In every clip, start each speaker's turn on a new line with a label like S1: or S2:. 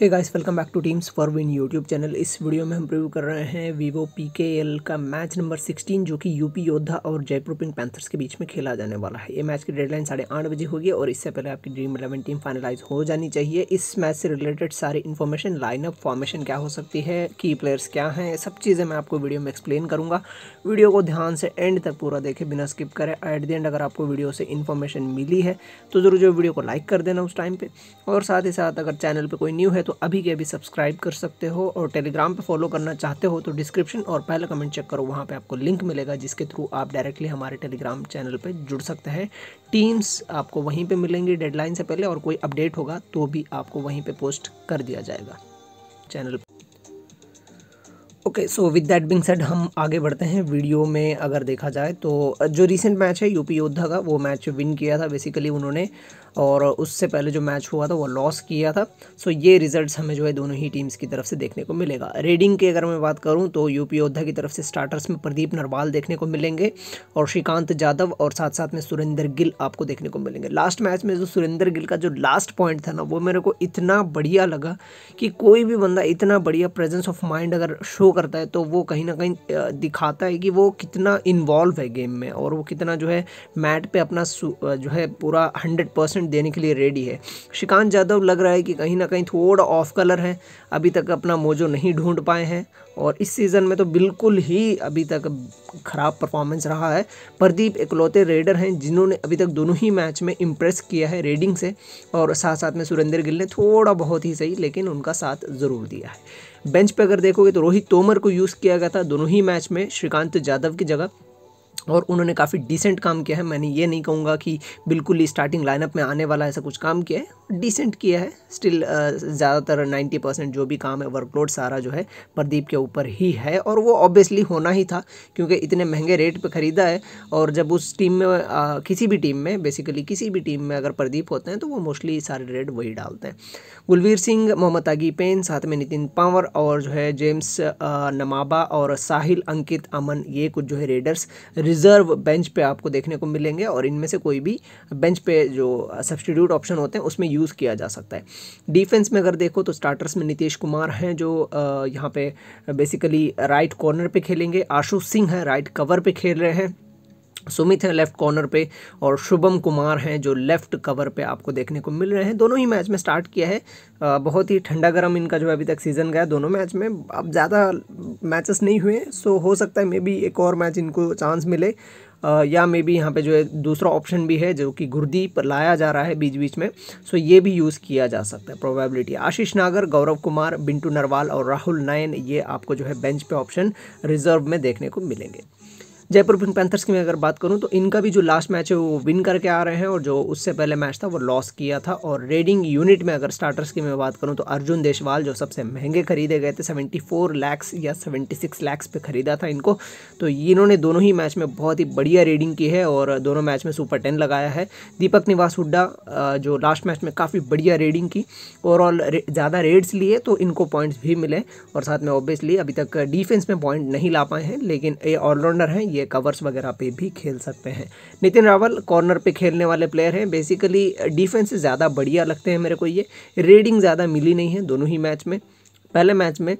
S1: hey guys welcome back to teams for win YouTube channel इस video में हम preview कर रहे हैं वीवो पी के एल का मैच नंबर 16 जो कि यूपी योद्धा और जयपुर पिंक पैंथर्स के बीच में खेला जाने वाला है ये मैच की डेडलाइन साढ़े आठ बजे होगी और इससे पहले आपकी ड्रीम इलेवन टीम फाइनलाइज हो जानी चाहिए इस मैच से रिलेटेड सारी इन्फॉर्मेशन लाइनअप फॉर्मेशन क्या हो सकती है की प्लेयर्स क्या हैं सब चीज़ें मैं आपको वीडियो में एक्सप्लेन करूँगा वीडियो को ध्यान से एंड तक पूरा देखें बिना स्किप करें एट द एंड अगर आपको वीडियो से इन्फॉर्मेशन मिली है तो ज़रूर जो वीडियो को लाइक कर देना उस टाइम पर और साथ ही साथ अगर चैनल पर कोई न्यू है तो तो अभी के अभी सब्सक्राइब कर सकते हो और टेलीग्राम पे फॉलो करना चाहते हो तो डिस्क्रिप्शन और पहला कमेंट चेक करो वहाँ पे आपको लिंक मिलेगा जिसके थ्रू आप डायरेक्टली हमारे टेलीग्राम चैनल पे जुड़ सकते हैं टीम्स आपको वहीं पे मिलेंगी डेडलाइन से पहले और कोई अपडेट होगा तो भी आपको वहीं पर पोस्ट कर दिया जाएगा channel okay so with that being said हम आगे बढ़ते हैं वीडियो में अगर देखा जाए तो जो रिसेंट मैच है यूपी योद्धा का वो मैच विन किया था बेसिकली उन्होंने और उससे पहले जो मैच हुआ था वो लॉस किया था सो ये रिजल्ट्स हमें जो है दोनों ही टीम्स की तरफ से देखने को मिलेगा रेडिंग की अगर मैं बात करूँ तो यूपी योद्धा की तरफ से स्टार्टर्स में प्रदीप नरवाल देखने को मिलेंगे और श्रीकांत यादव और साथ साथ में सुरेंद्र गिल आपको देखने को मिलेंगे लास्ट मैच में जो सुरेंद्र गिल का जो लास्ट पॉइंट था ना वो मेरे को इतना बढ़िया लगा कि कोई भी बंदा इतना बढ़िया प्रेजेंस ऑफ माइंड अगर शो करता है तो वो कहीं ना कहीं दिखाता है कि वो कितना इन्वॉल्व है गेम में और वो कितना जो है मैट पे अपना जो है पूरा हंड्रेड परसेंट परसेंट देने के लिए रेडी है श्रीकांत यादव लग रहा है कि कहीं ना कहीं थोड़ा ऑफ कलर है अभी तक अपना मोजो नहीं ढूंढ पाए हैं और इस सीज़न में तो बिल्कुल ही अभी तक खराब परफॉर्मेंस रहा है प्रदीप इकलौते रेडर हैं जिन्होंने अभी तक दोनों ही मैच में इम्प्रेस किया है रेडिंग से और साथ साथ में सुरेंद्र गिल ने थोड़ा बहुत ही सही लेकिन उनका साथ ज़रूर दिया है बेंच पर अगर देखोगे तो रोहित तोमर को यूज़ किया गया था दोनों ही मैच में श्रीकांत यादव की जगह और उन्होंने काफ़ी डिसेंट काम किया है मैंने ये नहीं कहूँगा कि बिल्कुल ही स्टार्टिंग लाइनअप में आने वाला ऐसा कुछ काम किया है डिसेंट किया है स्टिल ज़्यादातर 90 परसेंट जो भी काम है वर्कलोड सारा जो है प्रदीप के ऊपर ही है और वो ऑब्वियसली होना ही था क्योंकि इतने महंगे रेट पर ख़रीदा है और जब उस टीम में आ, uh, किसी भी टीम में बेसिकली किसी भी टीम में अगर प्रदीप होते हैं तो वो मोस्टली सारे रेट वही डालते हैं गुलवीर सिंह मोहम्मद आगी पेन साथ में नितिन पावर और जो है जेम्स uh, नमाबा और साहिल अंकित अमन ये कुछ जो है रेडर्स रिजर्व बेंच पे आपको देखने को मिलेंगे और इनमें से कोई भी बेंच पे जो सब्सटीट्यूट ऑप्शन होते हैं उसमें यूज़ किया जा सकता है डिफेंस में अगर देखो तो स्टार्टर्स में नीतीश कुमार हैं जो यहाँ पे बेसिकली राइट कॉर्नर पे खेलेंगे आशु सिंह हैं राइट कवर पे खेल रहे हैं सुमित है लेफ्ट कॉर्नर पे और शुभम कुमार हैं जो लेफ्ट कवर पे आपको देखने को मिल रहे हैं दोनों ही मैच में स्टार्ट किया है आ, बहुत ही ठंडा गर्म इनका जो अभी तक सीज़न गया दोनों मैच में अब ज़्यादा मैचेस नहीं हुए सो हो सकता है मे बी एक और मैच इनको चांस मिले आ, या मे बी यहाँ पे जो है दूसरा ऑप्शन भी है जो कि गुरदीप पर लाया जा रहा है बीच बीच में सो ये भी यूज़ किया जा सकता है प्रोबेबिलिटी आशीष नागर गौरव कुमार बिंटू नरवाल और राहुल नयन ये आपको जो है बेंच पे ऑप्शन रिजर्व में देखने को मिलेंगे जयपुर पिंक पैंथर्स की मैं अगर बात करूँ तो इनका भी जो लास्ट मैच है वो विन करके आ रहे हैं और जो उससे पहले मैच था वो लॉस किया था और रेडिंग यूनिट में अगर स्टार्टर्स की मैं बात करूँ तो अर्जुन देशवाल जो सबसे महंगे खरीदे गए थे सेवेंटी फोर लैक्स या सेवेंटी सिक्स लैक्स पे खरीदा था इनको तो इन्होंने दोनों ही मैच में बहुत ही बढ़िया रेडिंग की है और दोनों मैच में सुपर टेन लगाया है दीपक निवास हुड्डा जो लास्ट मैच में काफ़ी बढ़िया रेडिंग की ओवरऑल ज़्यादा रेड्स लिए तो इनको पॉइंट्स भी मिले और साथ में ऑब्वियसली अभी तक डिफेंस में पॉइंट नहीं ला पाए हैं लेकिन ये ऑलराउंडर हैं ये ये कवर्स वगैरह पे भी खेल सकते हैं नितिन रावल कॉर्नर पे खेलने वाले प्लेयर हैं बेसिकली डिफेंस ज़्यादा बढ़िया लगते हैं मेरे को ये रेडिंग ज़्यादा मिली नहीं है दोनों ही मैच में पहले मैच में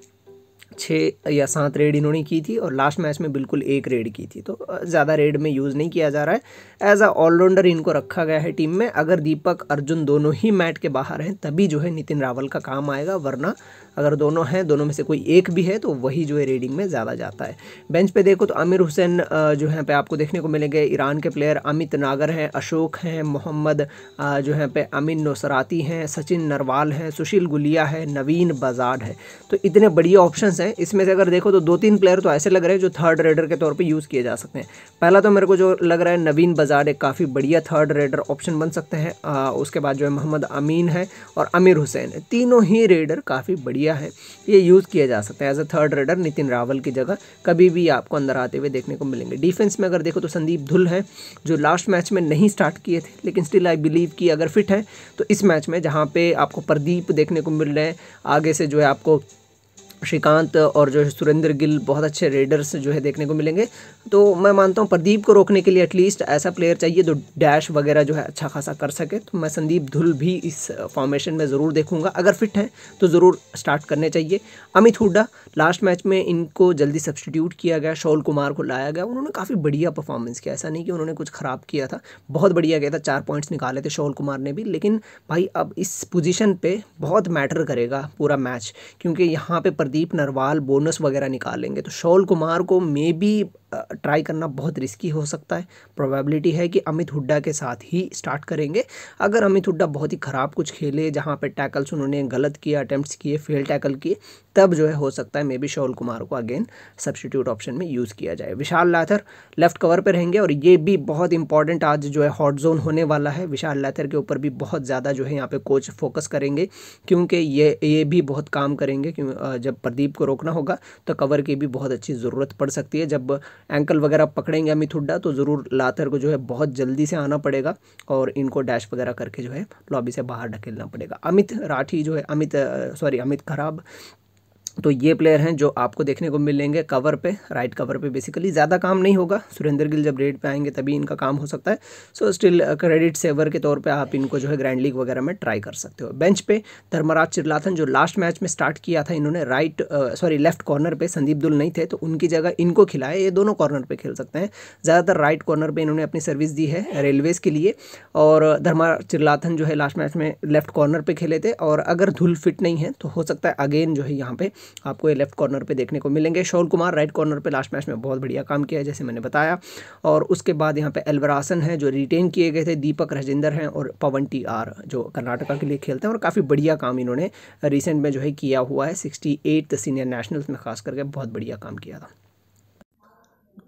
S1: छः या सात रेड इन्होंने की थी और लास्ट मैच में बिल्कुल एक रेड की थी तो ज़्यादा रेड में यूज़ नहीं किया जा रहा है एज अ ऑलराउंडर इनको रखा गया है टीम में अगर दीपक अर्जुन दोनों ही मैट के बाहर हैं तभी जो है नितिन रावल का काम आएगा वरना अगर दोनों हैं दोनों में से कोई एक भी है तो वही जो है रेडिंग में ज़्यादा जाता है बेंच पे देखो तो आमिर हुसैन जो है पे आपको देखने को मिलेंगे ईरान के प्लेयर अमित नागर हैं अशोक हैं मोहम्मद जो है पे अमिन नौसराती हैं सचिन नरवाल हैं सुशील गुलिया है नवीन बजाड है तो इतने बढ़िया ऑप्शन हैं हैं इसमें से अगर देखो तो दो तीन प्लेयर तो ऐसे लग रहे हैं जो थर्ड रेडर के तौर पर यूज़ किए जा सकते हैं पहला तो मेरे को जो लग रहा है नवीन बाजार एक काफ़ी बढ़िया थर्ड रेडर ऑप्शन बन सकते हैं उसके बाद जो है मोहम्मद अमीन है और अमिर हुसैन है तीनों ही रेडर काफ़ी बढ़िया है ये यूज़ किया जा सकता है as a third raider Nitin Rawal की जगह कभी भी आपको अंदर आते हुए देखने को मिलेंगे डिफेंस में अगर देखो तो संदीप धुल है जो लास्ट मैच में नहीं स्टार्ट किए थे लेकिन स्टिल आई बिलीव कि अगर फिट है तो इस मैच में जहाँ पे आपको प्रदीप देखने को मिल रहे हैं आगे से जो है आपको श्रीकांत और जो है सुरेंद्र गिल बहुत अच्छे रेडर्स जो है देखने को मिलेंगे तो मैं मानता हूँ प्रदीप को रोकने के लिए एटलीस्ट ऐसा प्लेयर चाहिए जो डैश वगैरह जो है अच्छा खासा कर सके तो मैं संदीप धुल भी इस फॉर्मेशन uh, में ज़रूर देखूंगा अगर फिट हैं तो ज़रूर स्टार्ट करने चाहिए अमित हुड्डा लास्ट मैच में इनको जल्दी सब्सटीट्यूट किया गया शौल कुमार को लाया गया उन्होंने काफ़ी बढ़िया परफॉर्मेंस किया ऐसा नहीं कि उन्होंने कुछ ख़राब किया था बहुत बढ़िया गया था चार पॉइंट्स निकाले थे शौल कुमार ने भी लेकिन भाई अब इस पोजिशन पर बहुत मैटर करेगा पूरा मैच क्योंकि यहाँ पर प्रदीप नरवाल बोनस वगैरह निकालेंगे तो शौल कुमार को मे बी ट्राई करना बहुत रिस्की हो सकता है प्रोबेबिलिटी है कि अमित हुड्डा के साथ ही स्टार्ट करेंगे अगर अमित हुड्डा बहुत ही ख़राब कुछ खेले जहाँ पर टैकल्स उन्होंने गलत किए अटैम्प्ट किए फेल टैकल किए तब जो है हो सकता है मे बी शोल कुमार को अगेन सब्सटीट्यूट ऑप्शन में यूज़ किया जाए विशाल लाथर लेफ्ट कवर पर रहेंगे और ये भी बहुत इंपॉर्टेंट आज जो है हॉट जोन होने वाला है विशाल लाथर के ऊपर भी बहुत ज़्यादा जो है यहाँ पर कोच फोकस करेंगे क्योंकि ये ये भी बहुत काम करेंगे क्यों जब प्रदीप को रोकना होगा तो कवर की भी बहुत अच्छी ज़रूरत पड़ सकती है जब एंकल वगैरह पकड़ेंगे अमित हुड्डा तो ज़रूर लातर को जो है बहुत जल्दी से आना पड़ेगा और इनको डैश वगैरह करके जो है लॉबी से बाहर ढकेलना पड़ेगा अमित राठी जो है अमित सॉरी अमित खराब तो ये प्लेयर हैं जो आपको देखने को मिलेंगे कवर पे राइट कवर पे बेसिकली ज़्यादा काम नहीं होगा सुरेंद्र गिल जब रेड पे आएंगे तभी इनका काम हो सकता है सो स्टिल क्रेडिट सेवर के तौर पे आप इनको जो है ग्रैंड लीग वगैरह में ट्राई कर सकते हो बेंच पे धर्मराज चिरलाथन जो लास्ट मैच में स्टार्ट किया था इन्होंने राइट सॉरी लेफ्ट कॉर्नर पर संदीप दुल नहीं थे तो उनकी जगह इनको खिलाए ये दोनों कॉर्नर पर खेल सकते हैं ज़्यादातर राइट कॉर्नर पर इन्होंने अपनी सर्विस दी है रेलवेज़ के लिए और धर्मराज चिरलाथन जो है लास्ट मैच में लेफ्ट कॉर्नर पर खेले थे और अगर धुल फिट नहीं है तो हो सकता है अगेन जो है यहाँ पर आपको ये लेफ्ट कॉर्नर पे देखने को मिलेंगे शोल कुमार राइट कॉर्नर पे लास्ट मैच में बहुत बढ़िया काम किया है जैसे मैंने बताया और उसके बाद यहाँ पे एलवरासन है जो रिटेन किए गए थे दीपक राजेंद्र हैं और पवन टी आर जो कर्नाटका के लिए खेलते हैं और काफ़ी बढ़िया काम इन्होंने रिसेंट में जो है किया हुआ है सिक्सटी सीनियर नेशनल्स में खास करके बहुत बढ़िया काम किया था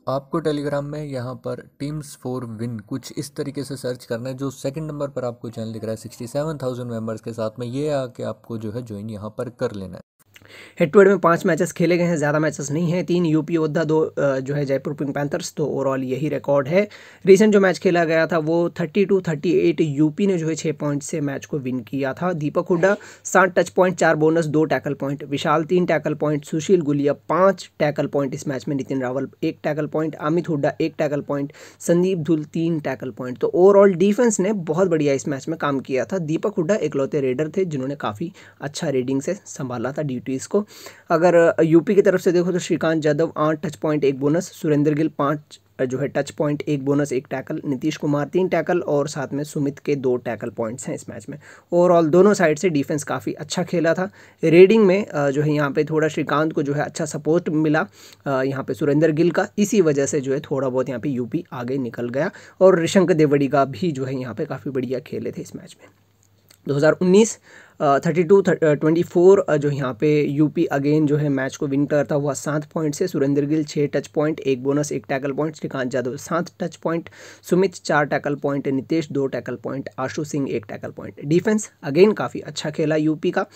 S1: आपको टेलीग्राम में यहाँ पर टीम्स फॉर विन कुछ इस तरीके से सर्च करना है जो सेकंड नंबर पर आपको चैनल दिख रहा है सिक्सटी सेवन थाउजेंड मेम्बर्स के साथ में ये आके आपको जो है ज्वाइन यहाँ पर कर लेना है हेड टू हेड में पाँच मैचेस खेले गए हैं ज़्यादा मैचेस नहीं हैं तीन यूपी योद्धा दो जो है जयपुर पिंक पैंथर्स तो ओवरऑल यही रिकॉर्ड है रिसेंट जो मैच खेला गया था वो thirty two thirty eight UP ने जो है छः पॉइंट से मैच को विन किया था दीपक हुड्डा सात टच पॉइंट चार बोनस दो टैकल पॉइंट विशाल तीन टैकल पॉइंट सुशील गुलिया पाँच टैकल पॉइंट इस मैच में नितिन रावल एक टैकल पॉइंट अमित हुड्डा एक टैकल पॉइंट संदीप धुल तीन टैकल पॉइंट तो ओवरऑल डिफेंस ने बहुत बढ़िया इस मैच में काम किया था दीपक हुड्डा इकलौते रेडर थे जिन्होंने काफ़ी अच्छा रेडिंग से संभाला था ड्यूटी रुपीज़ को अगर यूपी की तरफ से देखो तो श्रीकांत यादव आठ टच पॉइंट एक बोनस सुरेंद्र गिल पाँच जो है टच पॉइंट एक बोनस एक टैकल नीतीश कुमार तीन टैकल और साथ में सुमित के दो टैकल पॉइंट्स हैं इस मैच में ओवरऑल दोनों साइड से डिफेंस काफ़ी अच्छा खेला था रेडिंग में जो है यहाँ पे थोड़ा श्रीकांत को जो है अच्छा सपोर्ट मिला यहाँ पे सुरेंद्र गिल का इसी वजह से जो है थोड़ा बहुत यहाँ पर यूपी आगे निकल गया और ऋषंक देवड़ी का भी जो है यहाँ पर काफ़ी बढ़िया खेले थे इस मैच में दो थर्टी टू ट्वेंटी फोर जो यहाँ पे यूपी अगेन जो है मैच को विन करता हुआ सात पॉइंट से सुरेंद्र गिल छः टच पॉइंट एक बोनस एक टैकल पॉइंट श्रीकांत यादव सात टच पॉइंट सुमित चार टैकल पॉइंट नितेश दो टैकल पॉइंट आशु सिंह एक टैकल पॉइंट डिफेंस अगेन काफ़ी अच्छा खेला यूपी का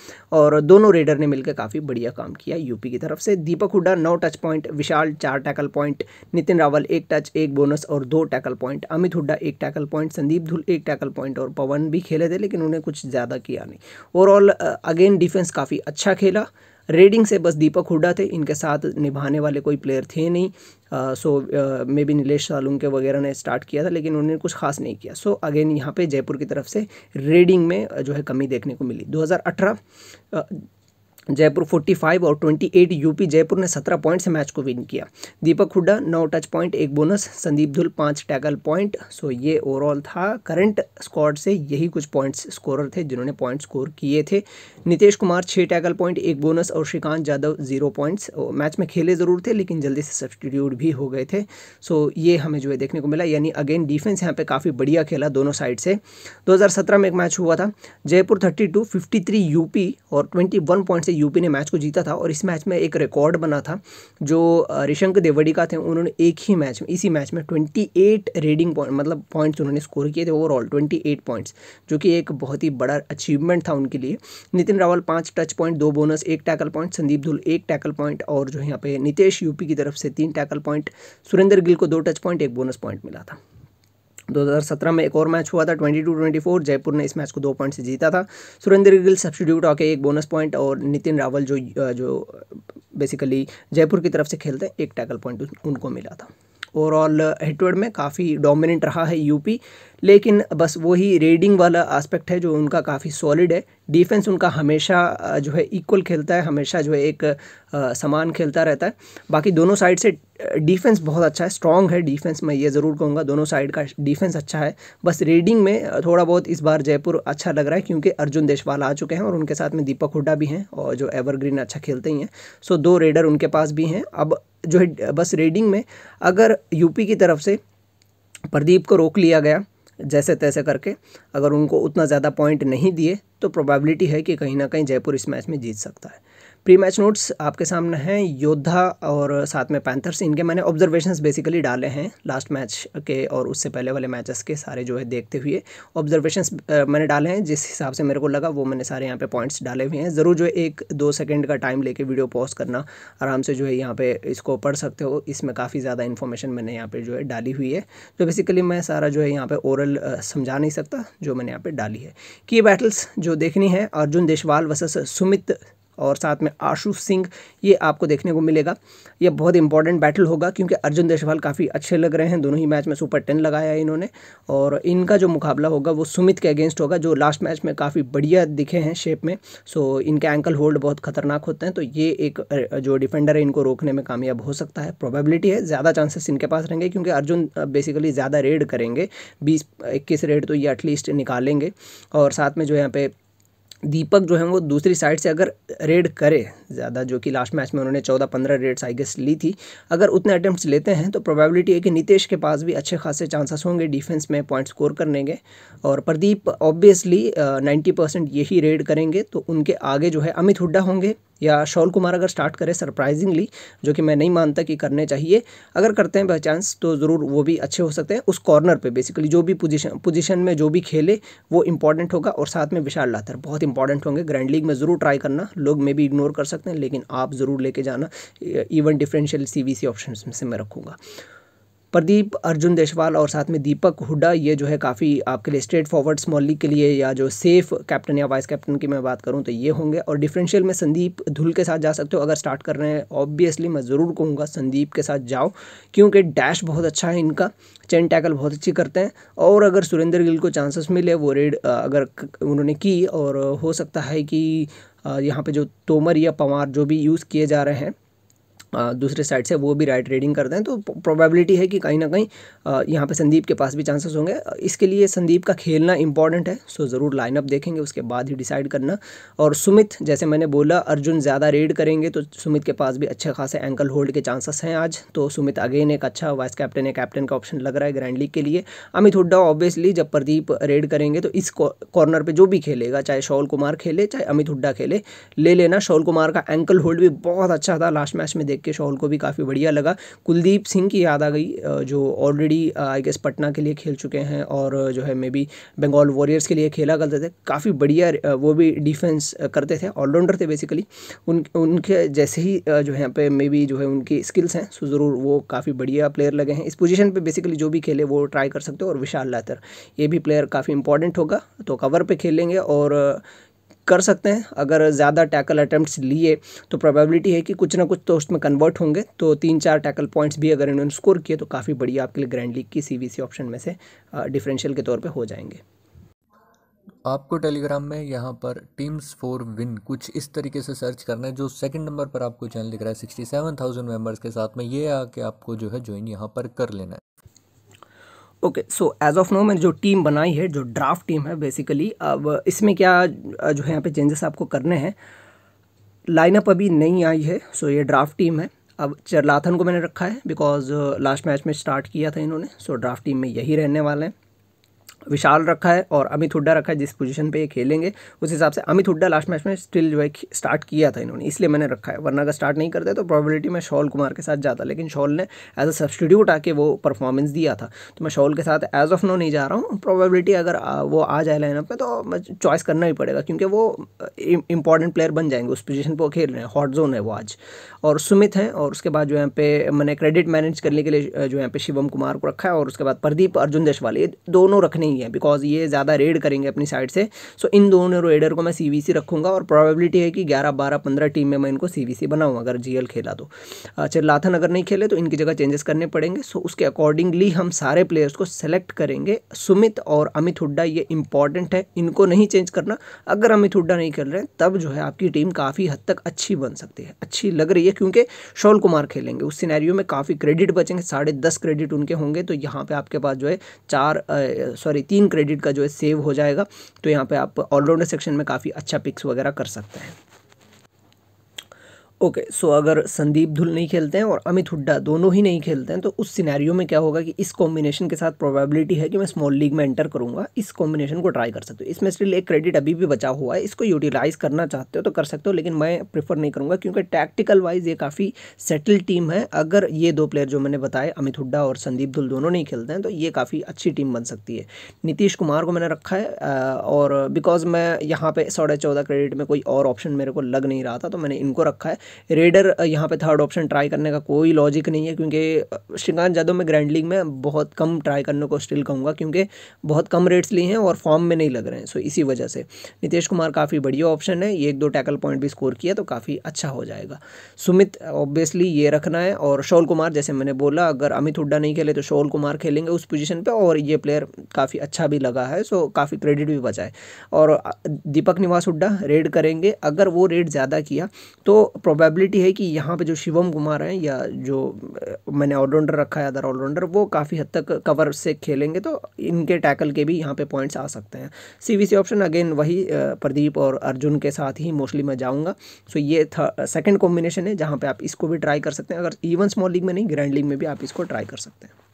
S1: और दोनों रेडर ने मिलकर काफ़ी बढ़िया काम किया यूपी की तरफ से दीपक हुड्डा नौ टच पॉइंट विशाल चार टैकल पॉइंट नितिन रावल एक टच एक बोनस और दो टैकल पॉइंट अमित हुड्डा एक टैकल पॉइंट संदीप धुल एक टैकल पॉइंट और पवन भी खेले थे लेकिन उन्हें कुछ ज़्यादा किया नहीं ओवरऑल अगेन डिफेंस काफ़ी अच्छा खेला रेडिंग से बस दीपक हुड्डा थे इनके साथ निभाने वाले कोई प्लेयर थे नहीं so maybe Nilesh Salunke वगैरह ने स्टार्ट किया था लेकिन उन्होंने कुछ खास नहीं किया सो अगेन यहाँ पे जयपुर की तरफ से रेडिंग में uh, जो है कमी देखने को मिली 2018 जयपुर 45 और 28 यूपी जयपुर ने 17 पॉइंट से मैच को विन किया दीपक हुड्डा नौ टच पॉइंट एक बोनस संदीप धुल पाँच टैकल पॉइंट सो ये ओवरऑल था करंट स्क्वाड से यही कुछ पॉइंट्स स्कोरर थे जिन्होंने पॉइंट स्कोर किए थे नितेश कुमार छः टैकल पॉइंट एक बोनस और Shrikant Yadav zero points match में खेले ज़रूर थे लेकिन जल्दी से सब्सटीट्यूट भी हो गए थे सो ये हमें जो है देखने को मिला यानी अगेन डिफेंस यहाँ पर काफ़ी बढ़िया खेला दोनों साइड से दो में एक मैच हुआ था जयपुर थर्टी टू यूपी और ट्वेंटी पॉइंट से यूपी ने मैच को जीता था और इस मैच में एक रिकॉर्ड बना था जो देवड़ी देवड़िका थे उन्होंने एक ही मैच में इसी मैच में ट्वेंटी एट रेडिंग पॉइंट मतलब पॉइंट्स उन्होंने स्कोर किए थे ओवरऑल ट्वेंटी एट पॉइंट्स जो कि एक बहुत ही बड़ा अचीवमेंट था उनके लिए नितिन रावल पाँच टच पॉइंट दो बोनस एक टैकल पॉइंट संदीप धुल एक टैकल पॉइंट और जो यहाँ पे नितेश यूपी की तरफ से तीन टैकल पॉइंट सुरेंद्र गिल को दो टच पॉइंट एक बोनस पॉइंट मिला था 2017 में एक और मैच हुआ था 22-24 जयपुर ने इस मैच को दो पॉइंट से जीता था सुरेंद्र गिल सब्सिट्यूट आके एक बोनस पॉइंट और नितिन रावल जो जो बेसिकली जयपुर की तरफ से खेलते हैं एक टैकल पॉइंट उनको मिला था ओवरऑल हेटवर्ड में काफ़ी डोमिनेंट रहा है यूपी लेकिन बस वही रेडिंग वाला एस्पेक्ट है जो उनका काफ़ी सॉलिड है डिफेंस उनका हमेशा जो है इक्वल खेलता है हमेशा जो है एक समान खेलता रहता है बाकी दोनों साइड से डिफेंस बहुत अच्छा है स्ट्रॉन्ग है डिफेंस मैं ये ज़रूर कहूँगा दोनों साइड का डिफेंस अच्छा है बस रीडिंग में थोड़ा बहुत इस बार जयपुर अच्छा लग रहा है क्योंकि अर्जुन देशवाल आ चुके हैं और उनके साथ में दीपक हुड्डा भी हैं और जो एवरग्रीन अच्छा खेलते ही हैं सो दो रेडर उनके पास भी हैं अब जो है बस रेडिंग में अगर यूपी की तरफ से प्रदीप को रोक लिया गया जैसे तैसे करके अगर उनको उतना ज़्यादा पॉइंट नहीं दिए तो प्रोबेबिलिटी है कि कहीं ना कहीं जयपुर इस मैच में जीत सकता है प्री मैच नोट्स आपके सामने हैं योद्धा और साथ में पैंथर्स इनके मैंने ऑब्जर्वेशंस बेसिकली डाले हैं लास्ट मैच के और उससे पहले वाले मैचेस के सारे जो है देखते हुए ऑब्जर्वेशंस मैंने डाले हैं जिस हिसाब से मेरे को लगा वो मैंने सारे यहाँ पे पॉइंट्स डाले हुए हैं ज़रूर जो है एक दो सेकेंड का टाइम लेके वीडियो पॉज करना आराम से जो है यहाँ पर इसको पढ़ सकते हो इसमें काफ़ी ज़्यादा इन्फॉर्मेशन मैंने यहाँ पर जो है डाली हुई है जो तो बेसिकली मैं सारा जो है यहाँ पर ओरल समझा नहीं सकता जो मैंने यहाँ पर डाली है की बैटल्स जो देखनी है अर्जुन देशवाल वसस सुमित और साथ में आशु सिंह ये आपको देखने को मिलेगा ये बहुत इंपॉर्टेंट बैटल होगा क्योंकि अर्जुन देशवाल काफ़ी अच्छे लग रहे हैं दोनों ही मैच में सुपर टेन लगाया है इन्होंने और इनका जो मुकाबला होगा वो सुमित के अगेंस्ट होगा जो लास्ट मैच में काफ़ी बढ़िया दिखे हैं शेप में सो इनके एंकल होल्ड बहुत खतरनाक होते हैं तो ये एक जो डिफेंडर है इनको रोकने में कामयाब हो सकता है प्रॉबेबिलिटी है ज़्यादा चांसेस इनके पास रहेंगे क्योंकि अर्जुन बेसिकली ज़्यादा रेड करेंगे बीस इक्कीस रेड तो ये एटलीस्ट निकालेंगे और साथ में जो यहाँ पे दीपक जो है वो दूसरी साइड से अगर रेड करे ज़्यादा जो कि लास्ट मैच में उन्होंने चौदह पंद्रह रेड्स आई गेस ली थी अगर उतने अटैम्प्ट लेते हैं तो प्रोबेबिलिटी है कि नितेश के पास भी अच्छे खासे चांसेस होंगे डिफेंस में पॉइंट स्कोर करने के और प्रदीप ऑब्वियसली नाइन्टी परसेंट यही रेड करेंगे तो उनके आगे जो है अमित हुड्डा होंगे या शौल कुमार अगर स्टार्ट करें सरप्राइजिंगली जो कि मैं नहीं मानता कि करने चाहिए अगर करते हैं बाई चांस तो ज़रूर वो भी अच्छे हो सकते हैं उस कॉर्नर पे बेसिकली जो भी पोजीशन पोजीशन में जो भी खेले वो इंपॉर्टेंट होगा और साथ में विशाल लाथर बहुत इंपॉर्टेंट होंगे ग्रैंड लीग में ज़रूर ट्राई करना लोग मे भी इग्नोर कर सकते हैं लेकिन आप ज़रूर लेके जाना even differential C V option में से मैं रखूँगा प्रदीप अर्जुन देशवाल और साथ में दीपक हुड्डा ये जो है काफ़ी आपके लिए स्ट्रेट फॉरवर्ड स्मॉल लीग के लिए या जो सेफ कैप्टन या वाइस कैप्टन की मैं बात करूँ तो ये होंगे और डिफरेंशियल में संदीप धुल के साथ जा सकते हो अगर स्टार्ट कर रहे हैं ऑब्वियसली मैं ज़रूर कहूँगा संदीप के साथ जाओ क्योंकि डैश बहुत अच्छा है इनका चेन टैकल बहुत अच्छी करते हैं और अगर सुरेंद्र गिल को चांसेस मिले वो रेड अगर उन्होंने की और हो सकता है कि यहाँ पे जो तोमर या पवार जो भी यूज़ किए जा रहे हैं दूसरे साइड से वो भी राइट रीडिंग करते हैं तो प्रोबेबिलिटी है कि कहीं ना कहीं यहाँ पे संदीप के पास भी चांसेस होंगे इसके लिए संदीप का खेलना इंपॉर्टेंट है सो ज़रूर लाइनअप देखेंगे उसके बाद ही डिसाइड करना और सुमित जैसे मैंने बोला अर्जुन ज़्यादा रेड करेंगे तो सुमित के पास भी अच्छे खासे एंकल होल्ड के चांसेस हैं आज तो सुमित अगेन एक अच्छा वाइस कैप्टन या कैप्टन का ऑप्शन लग रहा है ग्रैंड लीग के लिए अमित हुड्डा ऑब्वियसली जब प्रदीप रेड करेंगे तो इस कॉर्नर पर जो भी खेलेगा चाहे शौल कुमार खेले चाहे अमित हुड्डा खेले ले लेना शौल कुमार का एंकल होल्ड भी बहुत अच्छा था लास्ट मैच में देख देख के शॉल को भी काफ़ी बढ़िया लगा कुलदीप सिंह की याद आ गई जो ऑलरेडी आई गेस पटना के लिए खेल चुके हैं और जो है मे बी बंगाल वॉरियर्स के लिए खेला करते थे काफ़ी बढ़िया वो भी डिफेंस करते थे ऑलराउंडर थे बेसिकली उन उनके जैसे ही जो है पे मे बी जो है उनकी स्किल्स हैं सो ज़रूर वो काफ़ी बढ़िया प्लेयर लगे हैं इस पोजीशन पे बेसिकली जो भी खेले वो ट्राई कर सकते हो और विशाल लातर ये भी प्लेयर काफ़ी इंपॉर्टेंट होगा तो कवर पे खेलेंगे और कर सकते हैं अगर ज़्यादा टैकल अटैम्प्ट लिए तो प्रोबेबिलिटी है कि कुछ ना कुछ तो उसमें कन्वर्ट होंगे तो तीन चार टैकल पॉइंट्स भी अगर इन्होंने स्कोर किए तो काफ़ी बढ़िया आपके लिए ग्रैंड लीग की सी ऑप्शन में से डिफरेंशियल के तौर पर हो जाएंगे आपको टेलीग्राम में यहाँ पर टीम्स फॉर विन कुछ इस तरीके से सर्च करना है जो सेकंड नंबर पर आपको चैनल दिख रहा है सिक्सटी सेवन थाउजेंड मेम्बर्स के साथ में ये आके आपको जो है ज्वाइन यहाँ पर कर लेना है okay so as of now मैंने जो टीम बनाई है जो ड्राफ्ट टीम है बेसिकली अब इसमें क्या जो है यहाँ पे चेंजेस आपको करने हैं लाइनअप अभी नहीं आई है सो ये ड्राफ्ट टीम है अब चरलाथन को मैंने रखा है बिकॉज लास्ट मैच में स्टार्ट किया था इन्होंने सो ड्राफ्ट टीम में यही रहने वाले हैं विशाल रखा है और अमित हुड्डा रखा है जिस पोजीशन पे ये खेलेंगे उस हिसाब से अमित हुड्डा लास्ट मैच में स्टिल जो है स्टार्ट किया था इन्होंने इसलिए मैंने रखा है वरना अगर स्टार्ट नहीं करते तो प्रॉबिलिटी मैं शॉल कुमार के साथ जाता लेकिन शॉल ने एज अ सब्सटीट्यूट आके वो परफॉर्मेंस दिया था तो मैं शॉल के साथ एज ऑफ नो नहीं जा रहा हूँ प्रॉबिलिटी अगर वो आ जाए लाइनअप में तो चॉइस करना ही पड़ेगा क्योंकि वो इंपॉर्टेंट प्लेयर बन जाएंगे उस पोजिशन पर वो खेल रहे हैं हॉट जोन है वो आज और सुमित हैं और उसके बाद जो यहाँ पे मैंने क्रेडिट मैनेज करने के लिए जो यहाँ पे शिवम कुमार को रखा है और उसके बाद प्रदीप अर्जुन देशवाल ये दोनों रखने नहीं है बिकॉज ये ज़्यादा रेड करेंगे अपनी साइड से सो इन दोनों रेडर को मैं सी रखूंगा और प्रोबेबिलिटी है कि ग्यारह बारह पंद्रह टीम में मैं इनको सी वी अगर जी खेला तो अच्छा लाथन अगर नहीं खेले तो इनकी जगह चेंजेस करने पड़ेंगे सो उसके अकॉर्डिंगली हम सारे प्लेयर्स को सेलेक्ट करेंगे सुमित और अमित हुड्डा ये इंपॉर्टेंट है इनको नहीं चेंज करना अगर अमित हुड्डा नहीं खेल रहे हैं तब जो है आपकी टीम काफ़ी हद तक अच्छी बन सकती है अच्छी लग रही है क्योंकि शोल कुमार खेलेंगे उस सिनेरियो में काफ़ी क्रेडिट बचेंगे साढ़े दस क्रेडिट उनके होंगे तो यहाँ पे आपके पास जो है चार सॉरी तीन क्रेडिट का जो है सेव हो जाएगा तो यहाँ पर आप ऑलराउंडर सेक्शन में काफ़ी अच्छा पिक्स वगैरह कर सकते हैं ओके सो अगर संदीप धुल नहीं खेलते हैं और अमित हुड्डा दोनों ही नहीं खेलते हैं तो उस सिनेरियो में क्या होगा कि इस कॉम्बिनेशन के साथ प्रोबेबिलिटी है कि मैं स्मॉल लीग में एंटर करूंगा इस कॉम्बिनेशन को ट्राई कर सकते हो इसमें स्टिल एक क्रेडिट अभी भी बचा हुआ है इसको यूटिलाइज़ करना चाहते हो तो कर सकते हो लेकिन मैं प्रीफर नहीं करूँगा क्योंकि टैक्टिकल वाइज ये काफ़ी सेटल टीम है अगर ये दो प्लेयर जो मैंने बताए अमित हुड्डा और संदीप धुल दोनों नहीं खेलते हैं तो ये काफ़ी अच्छी टीम बन सकती है नीतीश कुमार को मैंने रखा है और बिकॉज मैं यहाँ पर साढ़े क्रेडिट में कोई और ऑप्शन मेरे को लग नहीं रहा था तो मैंने इनको रखा है रेडर यहाँ पे थर्ड ऑप्शन ट्राई करने का कोई लॉजिक नहीं है क्योंकि श्रीकांत यादव में ग्रैंड लीग में बहुत कम ट्राई करने को स्टिल कहूँगा क्योंकि बहुत कम रेट्स लिए हैं और फॉर्म में नहीं लग रहे हैं सो इसी वजह से नीतीश कुमार काफ़ी बढ़िया ऑप्शन है एक दो टैकल पॉइंट भी स्कोर किया तो काफ़ी अच्छा हो जाएगा सुमित ऑब्वियसली ये रखना है और शोल कुमार जैसे मैंने बोला अगर अमित हुड्डा नहीं खेले तो शोल कुमार खेलेंगे उस पोजीशन पे और ये प्लेयर काफ़ी अच्छा भी लगा है सो काफ़ी क्रेडिट भी बचाए और दीपक निवास हुड्डा रेड करेंगे अगर वो रेड ज़्यादा किया तो प्रोबेबिलिटी है कि यहाँ पे जो शिवम कुमार हैं या जो मैंने ऑलराउंडर रखा है अदर ऑलराउंडर वो काफ़ी हद तक कवर से खेलेंगे तो इनके टैकल के भी यहाँ पे पॉइंट्स आ सकते हैं सीवीसी ऑप्शन अगेन वही प्रदीप और अर्जुन के साथ ही मोस्टली मैं जाऊँगा सो ये सेकेंड कॉम्बिनेशन है जहाँ पर आप इसको भी ट्राई कर सकते हैं अगर इवन स्मॉल लीग में नहीं ग्रैंड लीग में भी आप इसको ट्राई कर सकते हैं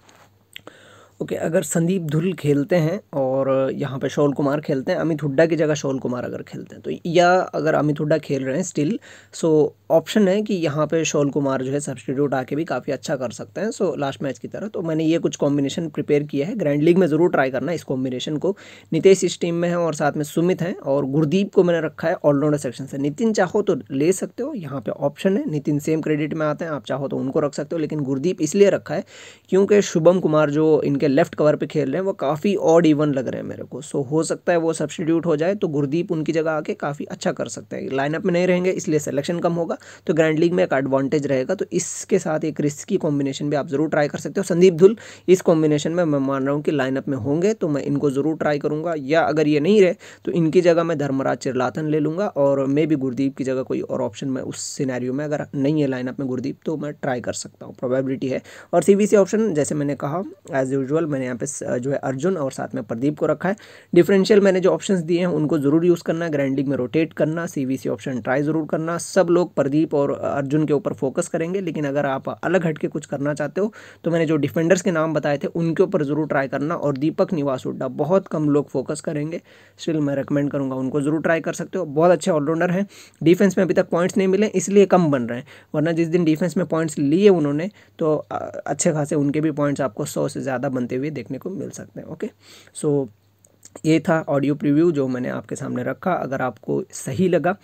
S1: ओके अगर संदीप धुल खेलते हैं और यहाँ पे शोल कुमार खेलते हैं अमित हुड्डा की जगह शोल कुमार अगर खेलते हैं तो या अगर अमित हुड्डा खेल रहे हैं स्टिल सो ऑप्शन है कि यहाँ पे शोल कुमार जो है सब्सटीट्यूट आके भी काफ़ी अच्छा कर सकते हैं सो लास्ट मैच की तरह तो मैंने ये कुछ कॉम्बिनेशन प्रिपेयर किया है ग्रैंड लीग में ज़रूर ट्राई करना इस कॉम्बिनेशन को नितेश इस टीम में है और साथ में सुमित हैं और गुरदीप को मैंने रखा है ऑलराउंडर सेक्शन से नितिन चाहो तो ले सकते हो यहाँ पर ऑप्शन है नितिन सेम क्रेडिट में आते हैं आप चाहो तो उनको रख सकते हो लेकिन गुरदीप इसलिए रखा है क्योंकि शुभम कुमार जो इनके लेफ्ट कवर पे खेल रहे हैं वो काफ़ी ऑड इवन लग रहे हैं मेरे को सो हो सकता है वो सब्सटीट्यूट हो जाए तो गुरदीप उनकी जगह आके काफ़ी अच्छा कर सकते हैं लाइनअप में नहीं रहेंगे इसलिए सिलेक्शन कम होगा तो ग्रैंड लीग में एक एडवांटेज रहेगा तो इसके साथ एक रिस्की कॉम्बिनेशन भी आप ज़रूर ट्राई कर सकते हो संदीप धुल इस कॉम्बिनेशन में मैं मान रहा हूँ कि लाइनअप में होंगे तो मैं इनको ज़रूर ट्राई करूँगा या अगर ये नहीं रहे तो इनकी जगह मैं धर्मराज चिरलातन ले लूँगा और मे भी गुरदीप की जगह कोई और ऑप्शन मैं उस सिनेरियो में अगर नहीं है लाइनअप में गुरदीप तो मैं ट्राई कर सकता हूँ प्रोबेबिलिटी है और सी ऑप्शन जैसे मैंने कहा एज़ यूजल वेरिएबल मैंने यहाँ पे जो है अर्जुन और साथ में प्रदीप को रखा है डिफरेंशियल मैंने जो ऑप्शन दिए हैं उनको ज़रूर यूज़ करना ग्राइंडिंग में रोटेट करना सी ऑप्शन ट्राई ज़रूर करना सब लोग प्रदीप और अर्जुन के ऊपर फोकस करेंगे लेकिन अगर आप अलग हट के कुछ करना चाहते हो तो मैंने जो डिफेंडर्स के नाम बताए थे उनके ऊपर ज़रूर ट्राई करना और दीपक निवास हुड्डा बहुत कम लोग फोकस करेंगे स्टिल मैं रिकमेंड करूँगा उनको ज़रूर ट्राई कर सकते हो बहुत अच्छे ऑलराउंडर हैं डिफेंस में अभी तक पॉइंट्स नहीं मिले इसलिए कम बन रहे हैं वरना जिस दिन डिफेंस में पॉइंट्स लिए उन्होंने तो अच्छे खासे उनके भी पॉइंट्स आपको सौ से ज़्यादा बन बनते हुए देखने को मिल सकते हैं ओके सो ये था ऑडियो प्रीव्यू जो मैंने आपके सामने रखा अगर आपको सही लगा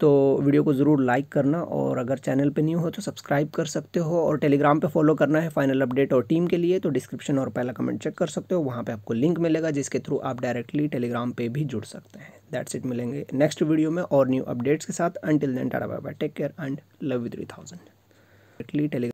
S1: तो वीडियो को ज़रूर लाइक करना और अगर चैनल पे न्यू हो तो सब्सक्राइब कर सकते हो और टेलीग्राम पे फॉलो करना है फाइनल अपडेट और टीम के लिए तो डिस्क्रिप्शन और पहला कमेंट चेक कर सकते हो वहाँ पे आपको लिंक मिलेगा जिसके थ्रू आप डायरेक्टली टेलीग्राम पे भी जुड़ सकते हैं दैट्स इट मिलेंगे नेक्स्ट वीडियो में और न्यू अपडेट्स के साथ अंटिल दिन tata bye bye take care and love with three thousand directly Telegram